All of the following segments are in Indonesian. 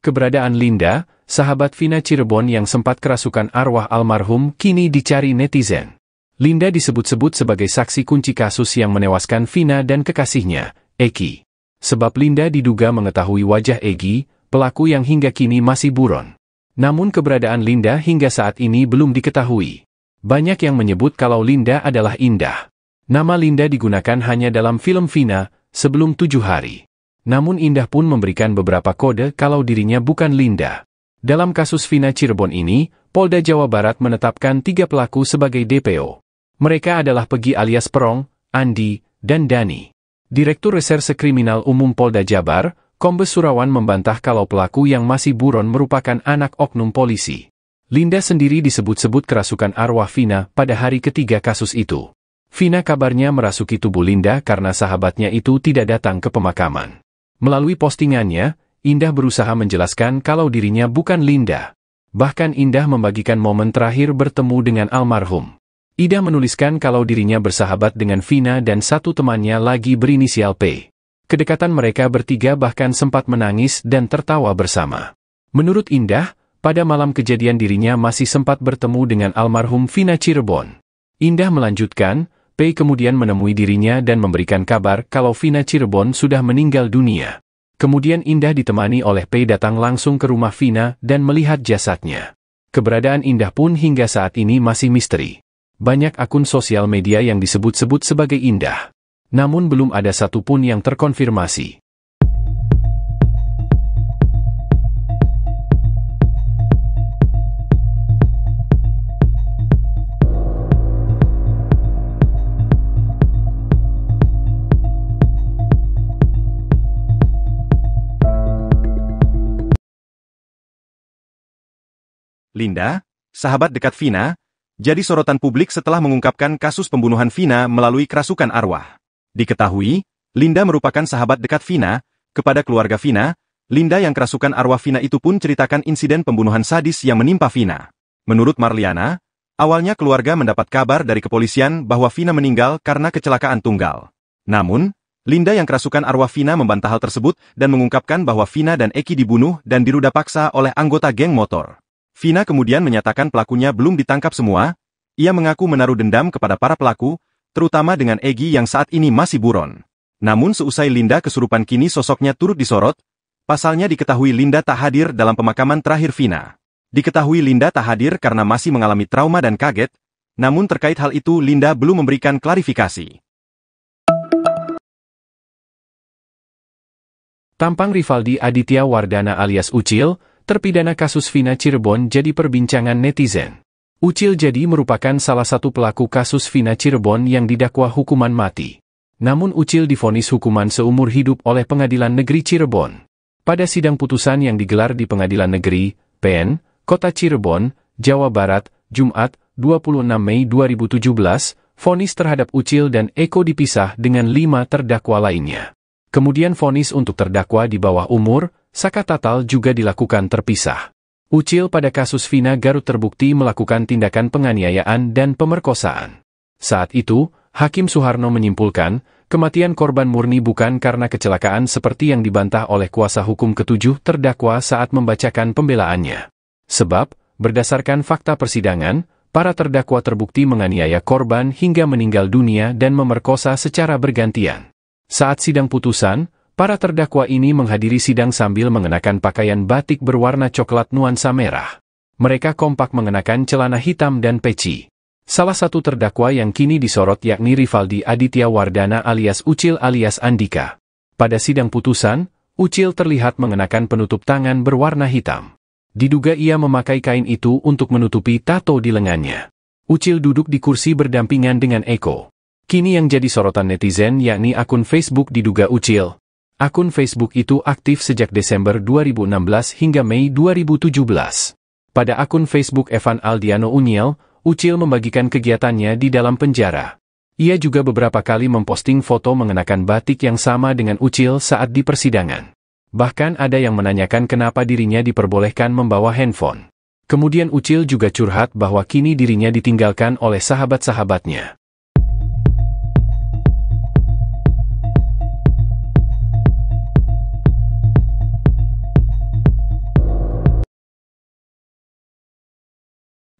Keberadaan Linda, sahabat Vina Cirebon yang sempat kerasukan arwah almarhum, kini dicari netizen. Linda disebut-sebut sebagai saksi kunci kasus yang menewaskan Vina dan kekasihnya, Eki. Sebab Linda diduga mengetahui wajah Egi, pelaku yang hingga kini masih buron. Namun keberadaan Linda hingga saat ini belum diketahui. Banyak yang menyebut kalau Linda adalah Indah. Nama Linda digunakan hanya dalam film Vina, sebelum tujuh hari. Namun Indah pun memberikan beberapa kode kalau dirinya bukan Linda. Dalam kasus Vina Cirebon ini, Polda Jawa Barat menetapkan tiga pelaku sebagai DPO. Mereka adalah Pegi alias Perong, Andi, dan Dani. Direktur Reserse Kriminal Umum Polda Jabar, Kombes Surawan membantah kalau pelaku yang masih buron merupakan anak oknum polisi. Linda sendiri disebut-sebut kerasukan arwah Vina pada hari ketiga kasus itu. Vina kabarnya merasuki tubuh Linda karena sahabatnya itu tidak datang ke pemakaman. Melalui postingannya, Indah berusaha menjelaskan kalau dirinya bukan Linda. Bahkan Indah membagikan momen terakhir bertemu dengan almarhum. Ida menuliskan kalau dirinya bersahabat dengan Vina dan satu temannya lagi berinisial P. Kedekatan mereka bertiga bahkan sempat menangis dan tertawa bersama. Menurut Indah, pada malam kejadian dirinya masih sempat bertemu dengan almarhum Vina Cirebon. Indah melanjutkan, Pei kemudian menemui dirinya dan memberikan kabar kalau Vina Cirebon sudah meninggal dunia. Kemudian Indah ditemani oleh Pei datang langsung ke rumah Vina dan melihat jasadnya. Keberadaan Indah pun hingga saat ini masih misteri. Banyak akun sosial media yang disebut-sebut sebagai Indah. Namun belum ada satupun yang terkonfirmasi. Linda, sahabat dekat Vina, jadi sorotan publik setelah mengungkapkan kasus pembunuhan Vina melalui kerasukan arwah. Diketahui, Linda merupakan sahabat dekat Vina, kepada keluarga Vina, Linda yang kerasukan arwah Vina itu pun ceritakan insiden pembunuhan sadis yang menimpa Vina. Menurut Marliana, awalnya keluarga mendapat kabar dari kepolisian bahwa Vina meninggal karena kecelakaan tunggal. Namun, Linda yang kerasukan arwah Vina membantah hal tersebut dan mengungkapkan bahwa Vina dan Eki dibunuh dan diruda paksa oleh anggota geng motor. Vina kemudian menyatakan pelakunya belum ditangkap semua, ia mengaku menaruh dendam kepada para pelaku, terutama dengan Egi yang saat ini masih buron. Namun seusai Linda kesurupan kini sosoknya turut disorot, pasalnya diketahui Linda tak hadir dalam pemakaman terakhir Vina. Diketahui Linda tak hadir karena masih mengalami trauma dan kaget, namun terkait hal itu Linda belum memberikan klarifikasi. Tampang Rivaldi Aditya Wardana alias Ucil, terpidana kasus Vina Cirebon jadi perbincangan netizen. Ucil jadi merupakan salah satu pelaku kasus Vina Cirebon yang didakwa hukuman mati. Namun Ucil difonis hukuman seumur hidup oleh Pengadilan Negeri Cirebon. Pada sidang putusan yang digelar di Pengadilan Negeri, PN, Kota Cirebon, Jawa Barat, Jumat, 26 Mei 2017, vonis terhadap Ucil dan Eko dipisah dengan lima terdakwa lainnya. Kemudian vonis untuk terdakwa di bawah umur, Saka Tatal juga dilakukan terpisah. Ucil pada kasus Vina Garut terbukti melakukan tindakan penganiayaan dan pemerkosaan. Saat itu, Hakim Soeharno menyimpulkan, kematian korban murni bukan karena kecelakaan seperti yang dibantah oleh kuasa hukum ketujuh terdakwa saat membacakan pembelaannya. Sebab, berdasarkan fakta persidangan, para terdakwa terbukti menganiaya korban hingga meninggal dunia dan memerkosa secara bergantian. Saat sidang putusan, Para terdakwa ini menghadiri sidang sambil mengenakan pakaian batik berwarna coklat nuansa merah. Mereka kompak mengenakan celana hitam dan peci. Salah satu terdakwa yang kini disorot yakni Rivaldi Aditya Wardana alias Ucil alias Andika. Pada sidang putusan, Ucil terlihat mengenakan penutup tangan berwarna hitam. Diduga ia memakai kain itu untuk menutupi tato di lengannya. Ucil duduk di kursi berdampingan dengan Eko. Kini yang jadi sorotan netizen yakni akun Facebook diduga Ucil, Akun Facebook itu aktif sejak Desember 2016 hingga Mei 2017. Pada akun Facebook Evan Aldiano Uniel, Ucil membagikan kegiatannya di dalam penjara. Ia juga beberapa kali memposting foto mengenakan batik yang sama dengan Ucil saat di persidangan. Bahkan ada yang menanyakan kenapa dirinya diperbolehkan membawa handphone. Kemudian Ucil juga curhat bahwa kini dirinya ditinggalkan oleh sahabat-sahabatnya.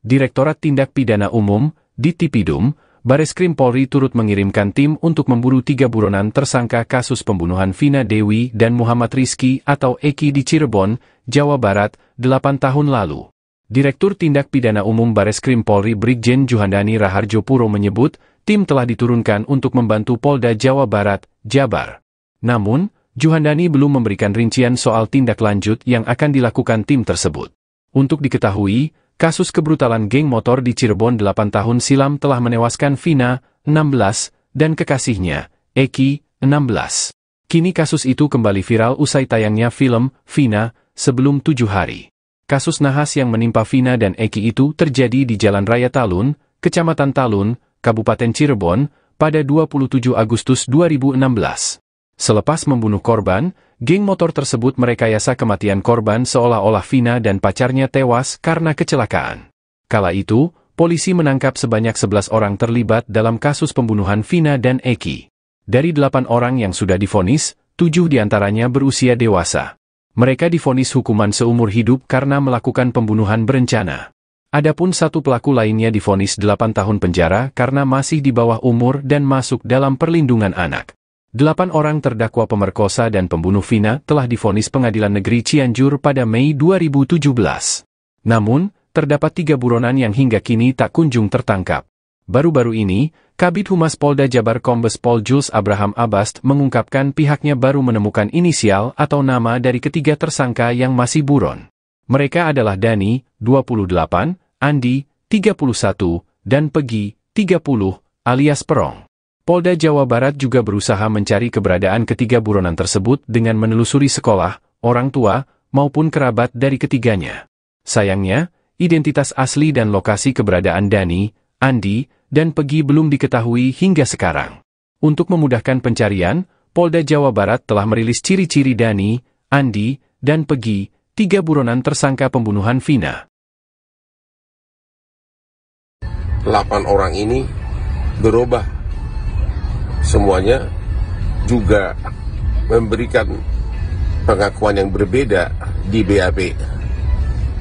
Direktorat Tindak Pidana Umum, Ditipidum, Bareskrim Polri turut mengirimkan tim untuk memburu tiga buronan tersangka kasus pembunuhan Vina Dewi dan Muhammad Rizki atau Eki di Cirebon, Jawa Barat, 8 tahun lalu. Direktur Tindak Pidana Umum Bareskrim Polri Brigjen Juhandani Raharjo Puro menyebut, tim telah diturunkan untuk membantu Polda Jawa Barat, Jabar. Namun, Juhandani belum memberikan rincian soal tindak lanjut yang akan dilakukan tim tersebut. Untuk diketahui, Kasus kebrutalan geng motor di Cirebon 8 tahun silam telah menewaskan Vina, 16, dan kekasihnya, Eki, 16. Kini kasus itu kembali viral usai tayangnya film, Vina, sebelum tujuh hari. Kasus nahas yang menimpa Vina dan Eki itu terjadi di Jalan Raya Talun, Kecamatan Talun, Kabupaten Cirebon, pada 27 Agustus 2016. Selepas membunuh korban, Geng motor tersebut merekayasa kematian korban seolah-olah Vina dan pacarnya tewas karena kecelakaan. Kala itu, polisi menangkap sebanyak 11 orang terlibat dalam kasus pembunuhan Vina dan Eki. Dari 8 orang yang sudah difonis, 7 diantaranya berusia dewasa. Mereka difonis hukuman seumur hidup karena melakukan pembunuhan berencana. Adapun satu pelaku lainnya difonis 8 tahun penjara karena masih di bawah umur dan masuk dalam perlindungan anak. Delapan orang terdakwa pemerkosa dan pembunuh Vina telah difonis pengadilan negeri Cianjur pada Mei 2017. Namun, terdapat tiga buronan yang hingga kini tak kunjung tertangkap. Baru-baru ini, Kabit Humas Polda Jabar Kombes Pol Jules Abraham Abast mengungkapkan pihaknya baru menemukan inisial atau nama dari ketiga tersangka yang masih buron. Mereka adalah Dani, 28, Andi, 31, dan Pegi, 30, alias Perong. Polda Jawa Barat juga berusaha mencari keberadaan ketiga buronan tersebut dengan menelusuri sekolah, orang tua, maupun kerabat dari ketiganya. Sayangnya, identitas asli dan lokasi keberadaan Dani, Andi, dan Pegi belum diketahui hingga sekarang. Untuk memudahkan pencarian, Polda Jawa Barat telah merilis ciri-ciri Dani, Andi, dan Pegi, tiga buronan tersangka pembunuhan Vina. Delapan orang ini berubah semuanya juga memberikan pengakuan yang berbeda di BAP.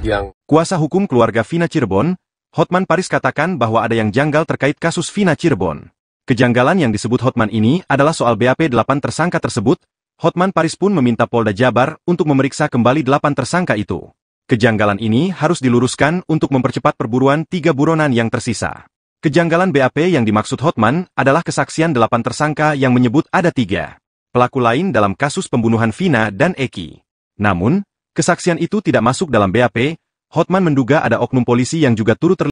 Yang Kuasa hukum keluarga Vina Cirebon, Hotman Paris katakan bahwa ada yang janggal terkait kasus Vina Cirebon. Kejanggalan yang disebut Hotman ini adalah soal BAP 8 tersangka tersebut, Hotman Paris pun meminta Polda Jabar untuk memeriksa kembali 8 tersangka itu. Kejanggalan ini harus diluruskan untuk mempercepat perburuan tiga buronan yang tersisa. Kejanggalan BAP yang dimaksud Hotman adalah kesaksian delapan tersangka yang menyebut ada tiga pelaku lain dalam kasus pembunuhan Vina dan Eki. Namun, kesaksian itu tidak masuk dalam BAP, Hotman menduga ada oknum polisi yang juga turut terlibat.